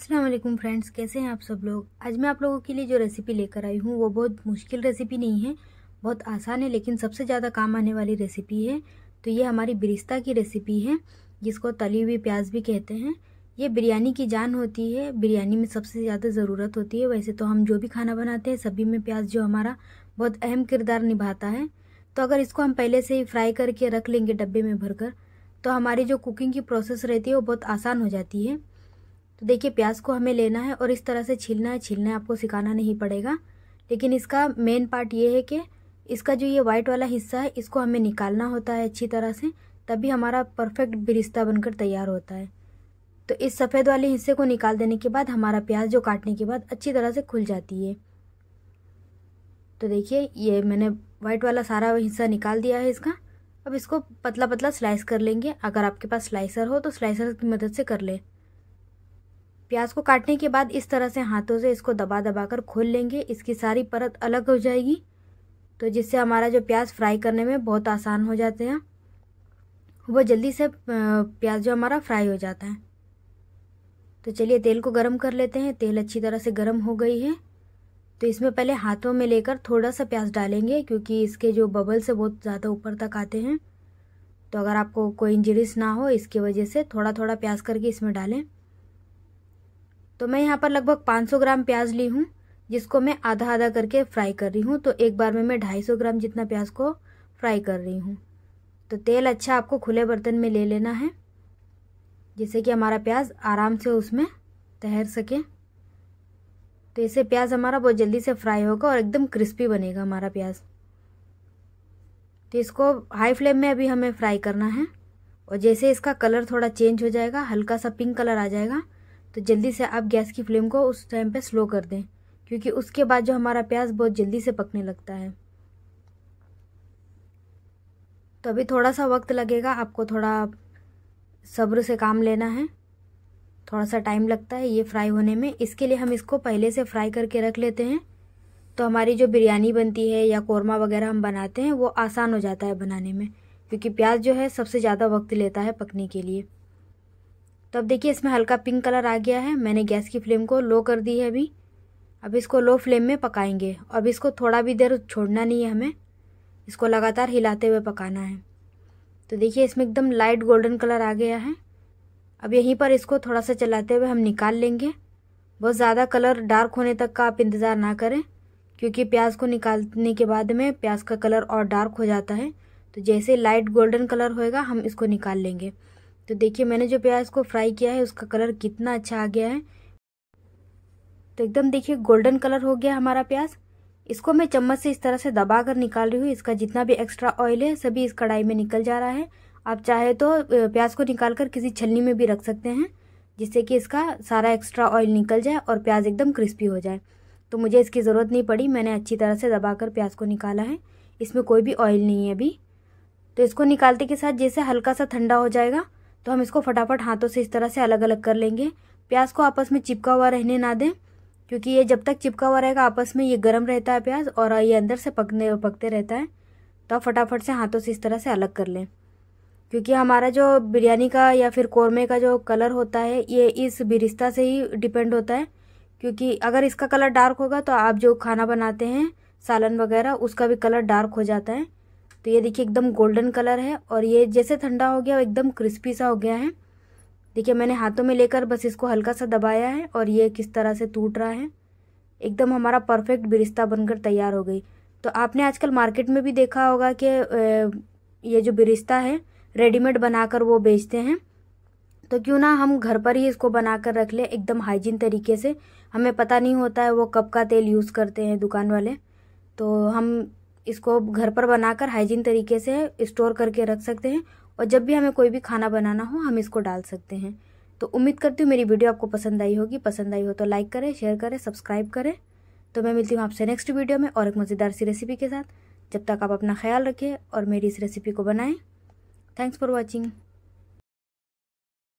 Aslam friends कैसे हैं आप सब लोग आज मैं आप लोगों के लिए जो रेसिपी लेकर आई हूँ वो बहुत मुश्किल रेसिपी नहीं है बहुत आसान है लेकिन सबसे ज़्यादा काम आने वाली रेसिपी है तो ये हमारी बिरिस्ता की रेसिपी है जिसको तली हुई प्याज भी कहते हैं ये बिरयानी की जान होती है बिरयानी में सबसे ज़्यादा ज़रूरत होती है वैसे तो हम जो भी खाना बनाते हैं सभी में प्याज जो हमारा बहुत अहम किरदार निभाता है तो अगर इसको हम पहले से ही फ्राई करके रख लेंगे डब्बे में भरकर तो हमारी जो कुकिंग की प्रोसेस रहती है वो बहुत आसान हो जाती है तो देखिए प्याज को हमें लेना है और इस तरह से छीलना है छीलना है आपको सिखाना नहीं पड़ेगा लेकिन इसका मेन पार्ट ये है कि इसका जो ये वाइट वाला हिस्सा है इसको हमें निकालना होता है अच्छी तरह से तभी हमारा परफेक्ट बिरिस्ता बनकर तैयार होता है तो इस सफ़ेद वाले हिस्से को निकाल देने के बाद हमारा प्याज जो काटने के बाद अच्छी तरह से खुल जाती है तो देखिए ये मैंने वाइट वाला सारा हिस्सा निकाल दिया है इसका अब इसको पतला पतला स्लाइस कर लेंगे अगर आपके पास स्लाइसर हो तो स्लाइसर की मदद से कर ले प्याज को काटने के बाद इस तरह से हाथों से इसको दबा दबा कर खोल लेंगे इसकी सारी परत अलग हो जाएगी तो जिससे हमारा जो प्याज फ्राई करने में बहुत आसान हो जाते हैं वो जल्दी से प्याज जो हमारा फ्राई हो जाता है तो चलिए तेल को गर्म कर लेते हैं तेल अच्छी तरह से गर्म हो गई है तो इसमें पहले हाथों में लेकर थोड़ा सा प्याज डालेंगे क्योंकि इसके जो बबल्स है बहुत ज़्यादा ऊपर तक आते हैं तो अगर आपको कोई इंजरीज ना हो इसकी वजह से थोड़ा थोड़ा प्याज करके इसमें डालें तो मैं यहाँ पर लगभग 500 ग्राम प्याज ली हूँ जिसको मैं आधा आधा करके फ्राई कर रही हूँ तो एक बार में मैं 250 ग्राम जितना प्याज को फ्राई कर रही हूँ तो तेल अच्छा आपको खुले बर्तन में ले लेना है जिससे कि हमारा प्याज आराम से उसमें तैर सके तो इसे प्याज हमारा बहुत जल्दी से फ्राई होगा और एकदम क्रिस्पी बनेगा हमारा प्याज तो इसको हाई फ्लेम में अभी हमें फ्राई करना है और जैसे इसका कलर थोड़ा चेंज हो जाएगा हल्का सा पिंक कलर आ जाएगा तो जल्दी से आप गैस की फ्लेम को उस टाइम पे स्लो कर दें क्योंकि उसके बाद जो हमारा प्याज बहुत जल्दी से पकने लगता है तो अभी थोड़ा सा वक्त लगेगा आपको थोड़ा सब्र से काम लेना है थोड़ा सा टाइम लगता है ये फ्राई होने में इसके लिए हम इसको पहले से फ्राई करके रख लेते हैं तो हमारी जो बिरयानी बनती है या कौरमा वगैरह हम बनाते हैं वो आसान हो जाता है बनाने में क्योंकि प्याज जो है सबसे ज़्यादा वक्त लेता है पकने के लिए तो अब देखिए इसमें हल्का पिंक कलर आ गया है मैंने गैस की फ्लेम को लो कर दी है अभी अब इसको लो फ्लेम में पकाएंगे अब इसको थोड़ा भी देर छोड़ना नहीं है हमें इसको लगातार हिलाते हुए पकाना है तो देखिए इसमें एकदम लाइट गोल्डन कलर आ गया है अब यहीं पर इसको थोड़ा सा चलाते हुए हम निकाल लेंगे बहुत ज़्यादा कलर डार्क होने तक का आप इंतज़ार ना करें क्योंकि प्याज को निकालने के बाद में प्याज का कलर और डार्क हो जाता है तो जैसे लाइट गोल्डन कलर होएगा हम इसको निकाल लेंगे तो देखिए मैंने जो प्याज को फ्राई किया है उसका कलर कितना अच्छा आ गया है तो एकदम देखिए गोल्डन कलर हो गया हमारा प्याज इसको मैं चम्मच से इस तरह से दबा कर निकाल रही हूँ इसका जितना भी एक्स्ट्रा ऑयल है सभी इस कढ़ाई में निकल जा रहा है आप चाहे तो प्याज को निकाल कर किसी छलनी में भी रख सकते हैं जिससे कि इसका सारा एक्स्ट्रा ऑयल निकल जाए और प्याज एकदम क्रिस्पी हो जाए तो मुझे इसकी ज़रूरत नहीं पड़ी मैंने अच्छी तरह से दबाकर प्याज को निकाला है इसमें कोई भी ऑयल नहीं है अभी तो इसको निकालते के साथ जैसे हल्का सा ठंडा हो जाएगा तो हम इसको फटाफट हाथों से इस तरह से अलग अलग कर लेंगे प्याज को आपस में चिपका हुआ रहने ना दें क्योंकि ये जब तक चिपका हुआ रहेगा आपस में ये गर्म रहता है प्याज और ये अंदर से पकने पकते रहता है तो आप फटाफट से हाथों से इस तरह से अलग कर लें क्योंकि हमारा जो बिरयानी का या फिर कौरमे का जो कलर होता है ये इस बिरिस्ता से ही डिपेंड होता है क्योंकि अगर इसका कलर डार्क होगा तो आप जो खाना बनाते हैं सालन वगैरह उसका भी कलर डार्क हो जाता है तो ये देखिए एकदम गोल्डन कलर है और ये जैसे ठंडा हो गया वो एकदम क्रिस्पी सा हो गया है देखिए मैंने हाथों में लेकर बस इसको हल्का सा दबाया है और ये किस तरह से टूट रहा है एकदम हमारा परफेक्ट बिरिस्ता बनकर तैयार हो गई तो आपने आजकल मार्केट में भी देखा होगा कि ये जो बिरिस्ता है रेडीमेड बनाकर वो बेचते हैं तो क्यों ना हम घर पर ही इसको बनाकर रख लें एकदम हाइजीन तरीके से हमें पता नहीं होता है वो कब का तेल यूज़ करते हैं दुकान वाले तो हम इसको घर पर बनाकर हाइजीन तरीके से स्टोर करके रख सकते हैं और जब भी हमें कोई भी खाना बनाना हो हम इसको डाल सकते हैं तो उम्मीद करती हूँ मेरी वीडियो आपको पसंद आई होगी पसंद आई हो तो लाइक करें शेयर करें सब्सक्राइब करें तो मैं मिलती हूँ आपसे नेक्स्ट वीडियो में और एक मज़ेदार सी रेसिपी के साथ जब तक आप अपना ख्याल रखें और मेरी इस रेसिपी को बनाएं थैंक्स फॉर वॉचिंग